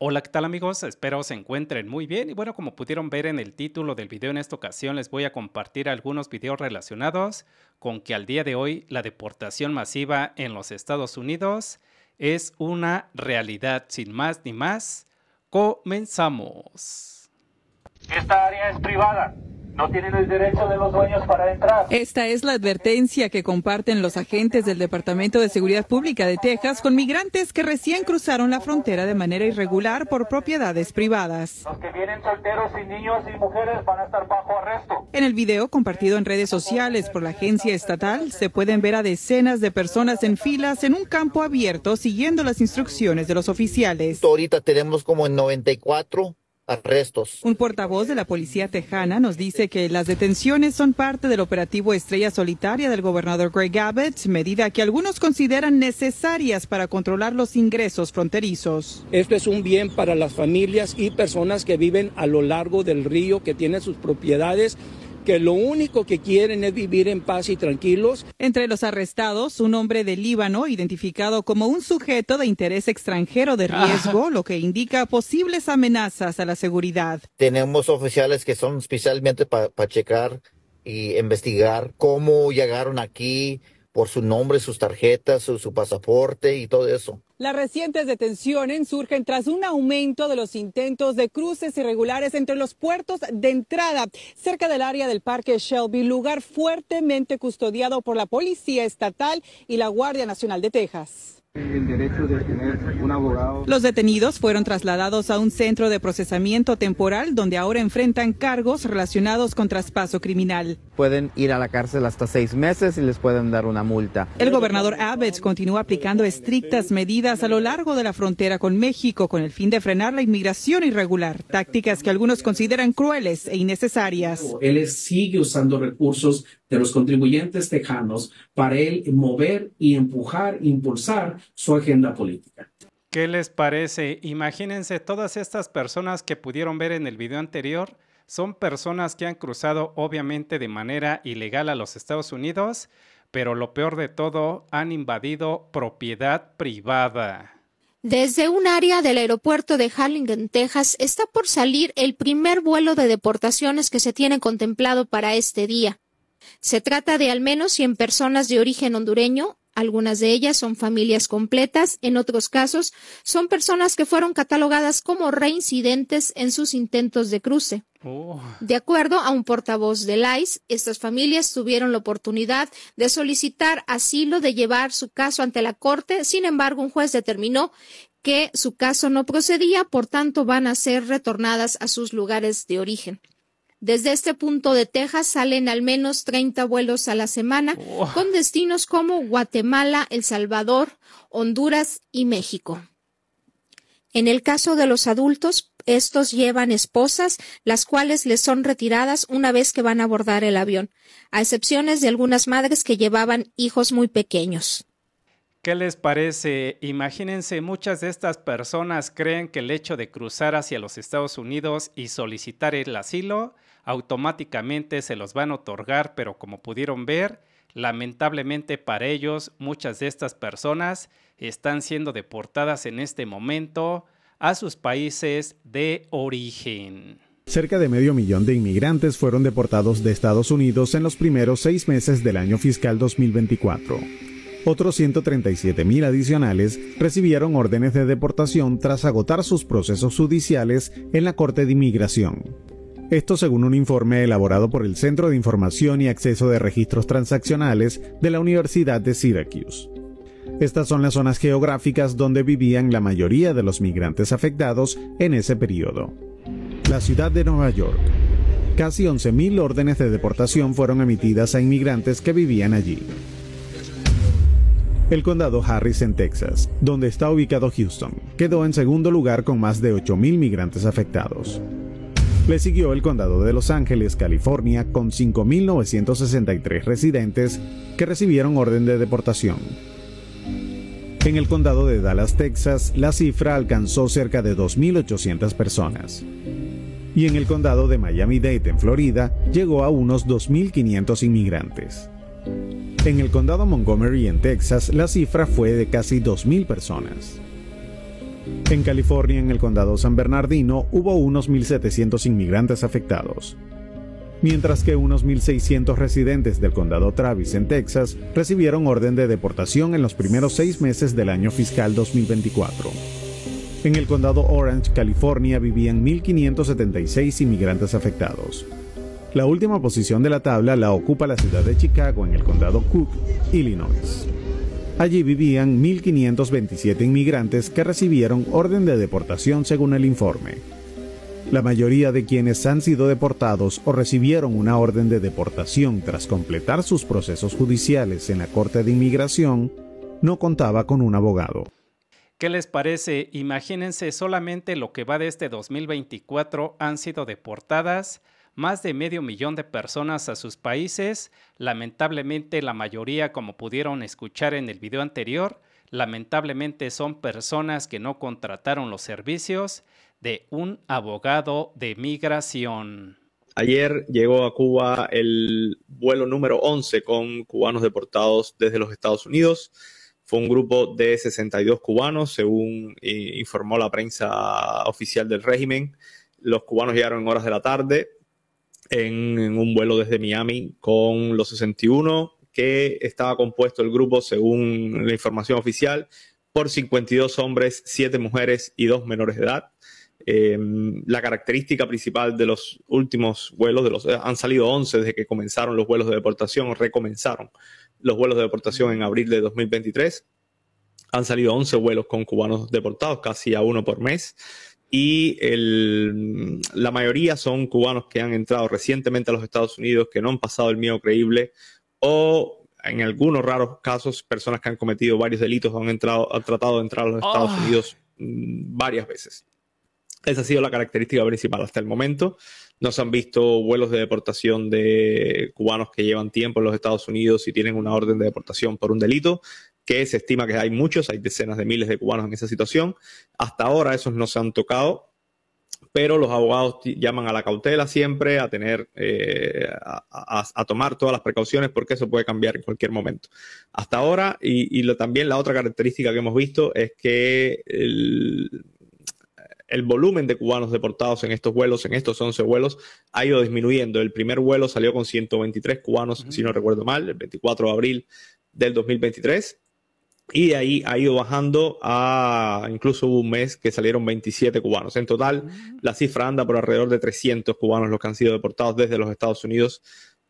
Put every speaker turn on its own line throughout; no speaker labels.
Hola, ¿qué tal amigos? Espero se encuentren muy bien y bueno, como pudieron ver en el título del video en esta ocasión les voy a compartir algunos videos relacionados con que al día de hoy la deportación masiva en los Estados Unidos es una realidad sin más ni más. Comenzamos.
Esta área es privada no tienen el derecho de los dueños para entrar.
Esta es la advertencia que comparten los agentes del Departamento de Seguridad Pública de Texas con migrantes que recién cruzaron la frontera de manera irregular por propiedades privadas. Los
que vienen solteros y niños y mujeres van a estar bajo
arresto. En el video compartido en redes sociales por la agencia estatal, se pueden ver a decenas de personas en filas en un campo abierto siguiendo las instrucciones de los oficiales. Ahorita
tenemos como en 94
un portavoz de la policía tejana nos dice que las detenciones son parte del operativo Estrella Solitaria del gobernador Greg Abbott, medida que algunos consideran necesarias para controlar los ingresos fronterizos. Esto es un bien para las familias y personas que viven a lo largo del río, que tienen sus propiedades que lo único que quieren es vivir en paz y tranquilos. Entre los arrestados, un hombre de Líbano identificado como un sujeto de interés extranjero de ah. riesgo, lo que indica posibles amenazas a la seguridad.
Tenemos oficiales que son especialmente para checar y investigar cómo llegaron aquí, por su nombre, sus tarjetas, su, pasaporte y todo eso.
Las recientes detenciones surgen tras un aumento de los intentos de cruces irregulares entre los puertos de entrada cerca del área del Parque Shelby, lugar fuertemente custodiado por la Policía Estatal y la Guardia Nacional de Texas derecho de tener un Los detenidos fueron trasladados a un centro de procesamiento temporal donde ahora enfrentan cargos relacionados con traspaso criminal. Pueden ir a la cárcel hasta seis meses y les pueden dar una multa. El gobernador Abbott continúa aplicando estrictas medidas a lo largo de la frontera con México con el fin de frenar la inmigración irregular, tácticas que algunos consideran crueles e innecesarias.
Él
sigue usando recursos de los contribuyentes tejanos para él mover y empujar, impulsar su agenda política.
¿Qué les parece? Imagínense todas estas personas que pudieron ver en el video anterior. Son personas que han cruzado obviamente de manera ilegal a los Estados Unidos, pero lo peor de todo, han invadido propiedad privada.
Desde un área del aeropuerto de Harlingen, Texas, está por salir el primer vuelo de deportaciones que se tiene contemplado para este día. Se trata de al menos 100 personas de origen hondureño, algunas de ellas son familias completas, en otros casos son personas que fueron catalogadas como reincidentes en sus intentos de cruce. Oh. De acuerdo a un portavoz de ICE, estas familias tuvieron la oportunidad de solicitar asilo, de llevar su caso ante la Corte, sin embargo, un juez determinó que su caso no procedía, por tanto van a ser retornadas a sus lugares de origen. Desde este punto de Texas salen al menos 30 vuelos a la semana con destinos como Guatemala, El Salvador, Honduras y México. En el caso de los adultos, estos llevan esposas, las cuales les son retiradas una vez que van a abordar el avión, a excepciones de algunas madres que llevaban hijos muy pequeños.
¿Qué les parece? Imagínense, muchas de estas personas creen que el hecho de cruzar hacia los Estados Unidos y solicitar el asilo automáticamente se los van a otorgar, pero como pudieron ver, lamentablemente para ellos muchas de estas personas están siendo deportadas en este momento a sus países de origen.
Cerca de medio millón de inmigrantes fueron deportados de Estados Unidos en los primeros seis meses del año fiscal 2024. Otros 137 mil adicionales recibieron órdenes de deportación tras agotar sus procesos judiciales en la Corte de Inmigración. Esto según un informe elaborado por el Centro de Información y Acceso de Registros Transaccionales de la Universidad de Syracuse. Estas son las zonas geográficas donde vivían la mayoría de los migrantes afectados en ese periodo. La ciudad de Nueva York. Casi 11.000 órdenes de deportación fueron emitidas a inmigrantes que vivían allí. El condado Harris en Texas, donde está ubicado Houston, quedó en segundo lugar con más de 8.000 migrantes afectados. Le siguió el condado de Los Ángeles, California, con 5.963 residentes que recibieron orden de deportación. En el condado de Dallas, Texas, la cifra alcanzó cerca de 2.800 personas. Y en el condado de Miami-Dade, en Florida, llegó a unos 2.500 inmigrantes. En el condado Montgomery, en Texas, la cifra fue de casi 2.000 personas. En California, en el condado San Bernardino, hubo unos 1.700 inmigrantes afectados mientras que unos 1.600 residentes del condado Travis en Texas recibieron orden de deportación en los primeros seis meses del año fiscal 2024. En el condado Orange, California, vivían 1.576 inmigrantes afectados. La última posición de la tabla la ocupa la ciudad de Chicago en el condado Cook, Illinois. Allí vivían 1.527 inmigrantes que recibieron orden de deportación según el informe. La mayoría de quienes han sido deportados o recibieron una orden de deportación tras completar sus procesos judiciales en la Corte de Inmigración no contaba con un abogado.
¿Qué les parece? Imagínense solamente lo que va de este 2024 han sido deportadas más de medio millón de personas a sus países. Lamentablemente la mayoría, como pudieron escuchar en el video anterior, lamentablemente son personas que no contrataron los servicios de un abogado de migración.
Ayer llegó a Cuba el vuelo número 11 con cubanos deportados desde los Estados Unidos. Fue un grupo de 62 cubanos, según eh, informó la prensa oficial del régimen. Los cubanos llegaron en horas de la tarde, en, un vuelo desde Miami con los 61, que estaba compuesto el grupo, según la información oficial, por 52 hombres, 7 mujeres y 2 menores de edad. Em, la característica principal de los últimos vuelos, de los, eh, han salido 11 desde que comenzaron los vuelos de deportación, o recomenzaron los vuelos de deportación en abril de 2023. Han salido 11 vuelos con cubanos deportados, casi a uno por mes y el, la mayoría son cubanos que han entrado recientemente a los Estados Unidos, que no han pasado el miedo creíble o en algunos raros casos personas que han cometido varios delitos han, entrado, han tratado de entrar a los Estados ah. Unidos mm, varias veces. Esa ha sido la característica principal hasta el momento. No se han visto vuelos de deportación de cubanos que llevan tiempo en los Estados Unidos y tienen una orden de deportación por un delito que se estima que hay muchos, hay decenas de miles de cubanos en esa situación. Hasta ahora esos no se han tocado, pero los abogados llaman a la cautela siempre, a tener, eh, a, tomar todas las precauciones porque eso puede cambiar en cualquier momento. Hasta ahora, y, lo, también la otra característica que hemos visto es que el, volumen de cubanos deportados en estos vuelos, en estos 11 vuelos, ha ido disminuyendo. El primer vuelo salió con 123 cubanos, si no recuerdo mal, el 24 de abril del 2023 y de ahí ha ido bajando a, incluso hubo un mes que salieron 27 cubanos. En total, mm. la cifra anda por alrededor de 300 cubanos los que han sido deportados desde los Estados Unidos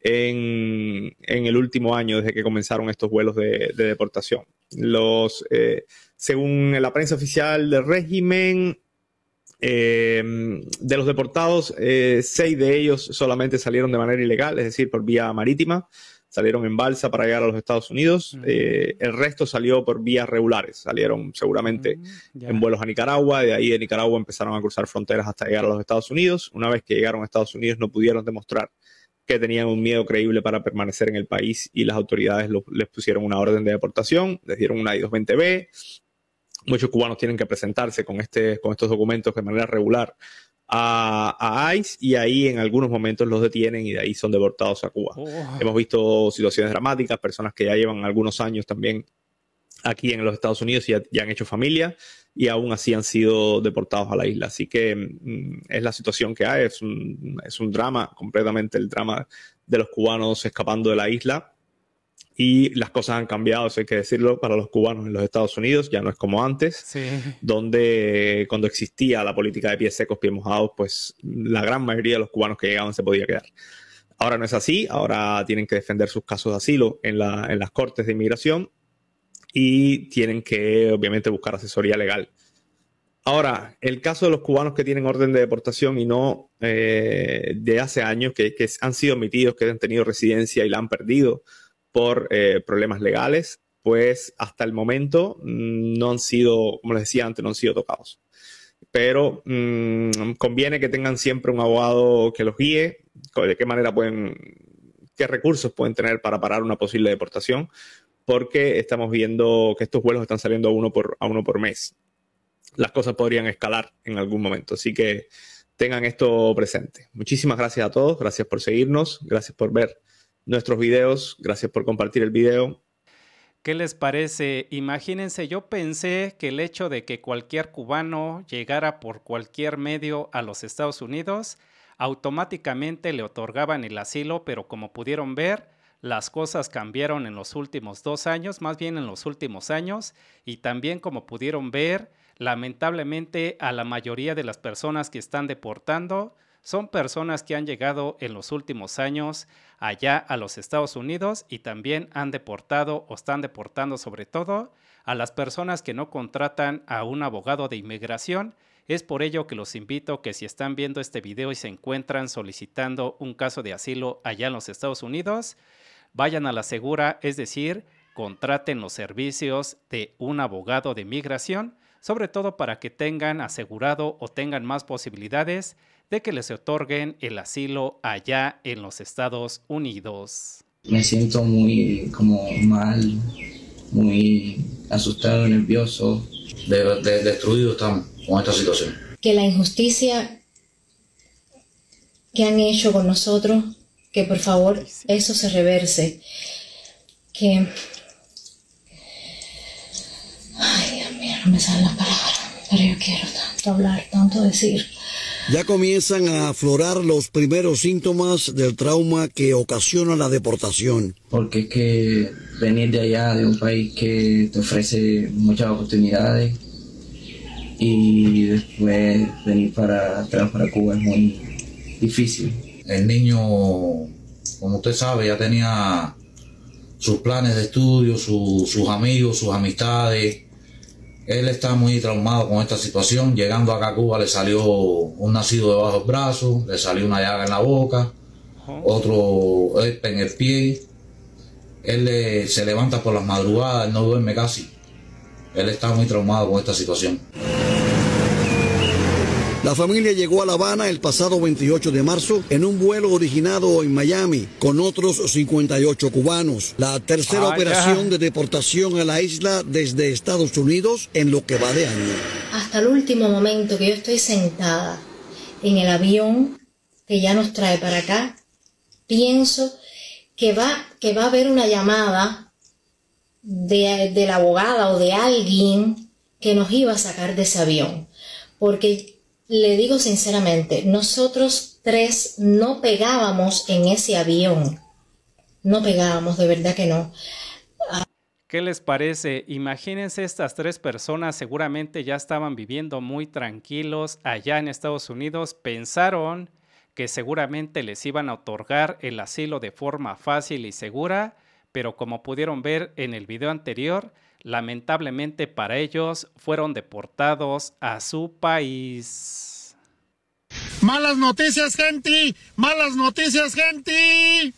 en, el último año, desde que comenzaron estos vuelos de, deportación. Los, eh, según la prensa oficial del régimen, eh, de los deportados, eh, seis de ellos solamente salieron de manera ilegal, es decir, por vía marítima salieron en balsa para llegar a los Estados Unidos, mm. eh, el resto salió por vías regulares, salieron seguramente mm, en vuelos a Nicaragua, de ahí de Nicaragua empezaron a cruzar fronteras hasta llegar a los Estados Unidos, una vez que llegaron a Estados Unidos no pudieron demostrar que tenían un miedo creíble para permanecer en el país y las autoridades les pusieron una orden de deportación, les dieron una I-220B, muchos cubanos tienen que presentarse con, este, con estos documentos de manera regular a, ICE y ahí en algunos momentos los detienen y de ahí son deportados a Cuba. Oh. Hemos visto situaciones dramáticas, personas que ya llevan algunos años también aquí en los Estados Unidos y ya, han hecho familia y aún así han sido deportados a la isla. Así que mm, es la situación que hay, es es un drama, completamente el drama de los cubanos escapando de la isla y las cosas han cambiado, eso hay que decirlo, para los cubanos en los Estados Unidos, ya no es como antes, donde eh, cuando existía la política de pies secos, pies mojados, pues la gran mayoría de los cubanos que llegaban se podía quedar. Ahora no es así, ahora tienen que defender sus casos de asilo en, la, en las cortes de inmigración y tienen que obviamente buscar asesoría legal. Ahora, el caso de los cubanos que tienen orden de deportación y no eh, de hace años, que, han sido omitidos, que han tenido residencia y la han perdido, por eh, problemas legales, pues hasta el momento mm, no han sido, como les decía antes, no han sido tocados. Pero mm, conviene que tengan siempre un abogado que los guíe, de qué manera pueden, qué recursos pueden tener para parar una posible deportación, porque estamos viendo que estos vuelos están saliendo a uno por, a uno por mes. Las cosas podrían escalar en algún momento, así que tengan esto presente. Muchísimas gracias a todos, gracias por seguirnos, gracias por ver nuestros videos. Gracias por compartir el video.
¿Qué les parece? Imagínense, yo pensé que el hecho de que cualquier cubano llegara por cualquier medio a los Estados Unidos, automáticamente le otorgaban el asilo, pero como pudieron ver, las cosas cambiaron en los últimos dos años, más bien en los últimos años, y también como pudieron ver, lamentablemente a la mayoría de las personas que están deportando son personas que han llegado en los últimos años allá a los Estados Unidos y también han deportado o están deportando sobre todo a las personas que no contratan a un abogado de inmigración. Es por ello que los invito que si están viendo este video y se encuentran solicitando un caso de asilo allá en los Estados Unidos, vayan a la segura, es decir, contraten los servicios de un abogado de inmigración sobre todo para que tengan asegurado o tengan más posibilidades de que les otorguen el asilo allá en los Estados Unidos.
Me siento muy como mal, muy asustado, nervioso, de, destruido con esta situación.
Que la
injusticia que han hecho con nosotros, que por favor eso se reverse, que me salen las palabras, pero yo quiero tanto hablar, tanto
decir. Ya comienzan a aflorar los primeros síntomas del trauma que ocasiona la deportación.
Porque es que venir de allá, de un país que
te ofrece muchas oportunidades, y después venir para atrás, para Cuba, es muy difícil. El niño, como usted sabe, ya tenía sus planes de estudio, sus amigos, sus amistades él está muy traumado con esta situación. Llegando acá a Cuba le salió un nacido debajo del brazo, le salió una llaga en la boca, otro en el pie. Él se levanta por las madrugadas, no duerme casi. Él está muy traumado con esta situación. La familia llegó a La Habana el pasado 28 de marzo en un vuelo originado en Miami con otros 58 cubanos. La tercera operación de deportación a la isla desde Estados Unidos en lo que va de año.
Hasta el último momento que yo estoy sentada en el avión que ya nos trae para acá, pienso que va, que va a haber una llamada de, de la abogada o de alguien que nos iba a sacar de ese avión. Porque le digo sinceramente, nosotros tres no pegábamos en ese avión. No pegábamos, de verdad que no.
¿Qué les parece? Imagínense estas tres personas, seguramente ya estaban viviendo muy tranquilos allá en Estados Unidos, pensaron que seguramente les iban a otorgar el asilo de forma fácil y segura, pero como pudieron ver en el video anterior, Lamentablemente para ellos fueron deportados a su país.
Malas noticias, gente. Malas noticias, gente.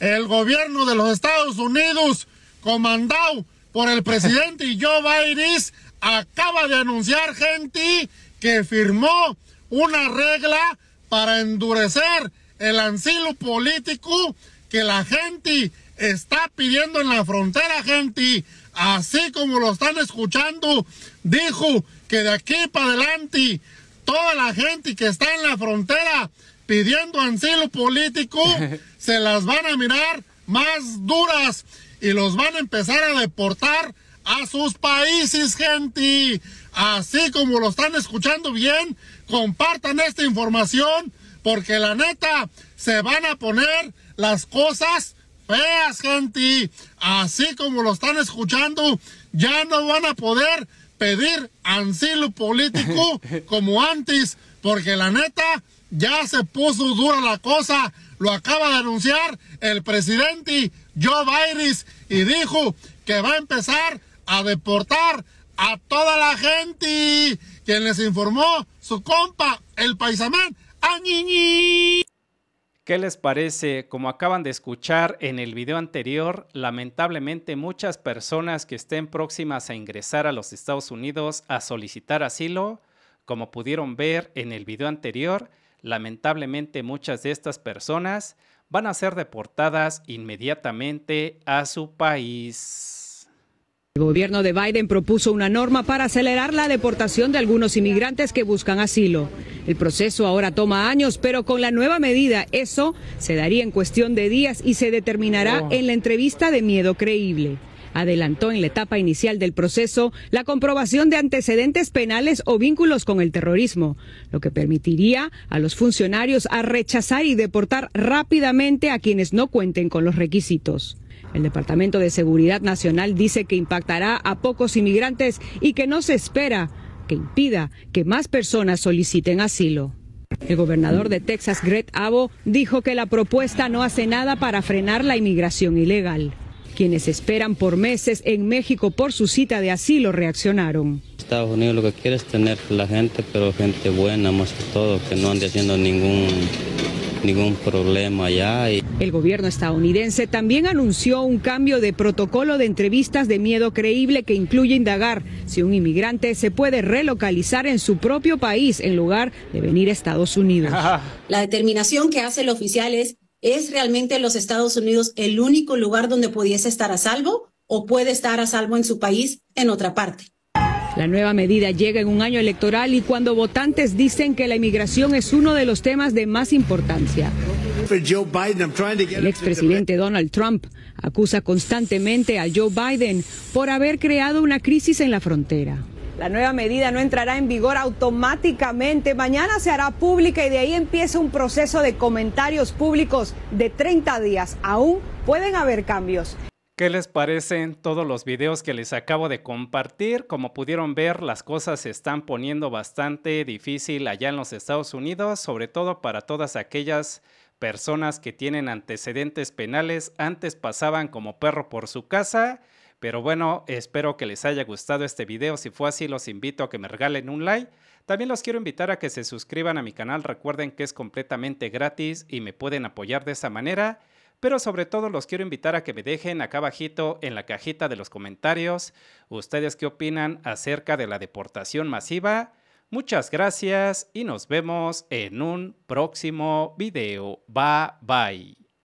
El gobierno de los Estados Unidos, comandado por el presidente Joe Biden, acaba de anunciar, gente, que firmó una regla para endurecer el asilo político que la gente está pidiendo en la frontera, gente. Así como lo están escuchando, dijo que de aquí para adelante, toda la gente que está en la frontera pidiendo asilo político, se las van a mirar más duras y los van a empezar a deportar a sus países, gente. Así como lo están escuchando bien, compartan esta información porque la neta se van a poner las cosas Veas, gente. Así como lo están escuchando, ya no van a poder pedir asilo político como antes, porque la neta ya se puso dura la cosa. Lo acaba de anunciar el presidente Joe Biden y dijo que va a empezar a deportar a toda la gente. Quien les informó, su compa, el paisamán, Añiñi.
¿Qué les parece? Como acaban de escuchar en el video anterior, lamentablemente muchas personas que estén próximas a ingresar a los Estados Unidos a solicitar asilo, como pudieron ver en el video anterior, lamentablemente muchas de estas personas van a ser deportadas inmediatamente a su país.
El gobierno de Biden propuso una norma para acelerar la deportación de algunos inmigrantes que buscan asilo. El proceso ahora toma años, pero con la nueva medida eso se daría en cuestión de días y se determinará oh. en la entrevista de miedo creíble. Adelantó en la etapa inicial del proceso la comprobación de antecedentes penales o vínculos con el terrorismo, lo que permitiría a los funcionarios a rechazar y deportar rápidamente a quienes no cuenten con los requisitos. El Departamento de Seguridad Nacional dice que impactará a pocos inmigrantes y que no se espera que impida que más personas soliciten asilo. El gobernador de Texas, Greg Abbott, dijo que la propuesta no hace nada para frenar la inmigración ilegal. Quienes esperan por meses en México por su cita de asilo reaccionaron. Estados Unidos lo que quiere es tener
la gente, pero gente buena más que todo, que no ande haciendo ningún ningún problema ya El
gobierno estadounidense también anunció un cambio de protocolo de entrevistas de miedo creíble que incluye indagar si un inmigrante se puede relocalizar en su propio país en lugar de venir a Estados Unidos. La determinación que hace el oficial es, ¿es realmente los Estados Unidos el único lugar donde pudiese estar a salvo o puede estar a salvo en su país en otra parte? La nueva medida llega en un año electoral y cuando votantes dicen que la inmigración es uno de los temas de más importancia. Pues El expresidente Donald Trump acusa constantemente a Joe Biden por haber creado una crisis en la frontera. La nueva medida no entrará en vigor automáticamente. Mañana se hará pública y de ahí empieza un proceso de comentarios públicos de 30 días. Aún pueden haber cambios.
¿Qué les parecen todos los videos que les acabo de compartir? Como pudieron ver, las cosas se están poniendo bastante difícil allá en los Estados Unidos, sobre todo para todas aquellas personas que tienen antecedentes penales. Antes pasaban como perro por su casa, pero bueno, espero que les haya gustado este video. Si fue así, los invito a que me regalen un like. También los quiero invitar a que se suscriban a mi canal. Recuerden que es completamente gratis y me pueden apoyar de esa manera pero sobre todo los quiero invitar a que me dejen acá abajito en la cajita de los comentarios ustedes qué opinan acerca de la deportación masiva. Muchas gracias y nos vemos en un próximo video. Bye bye.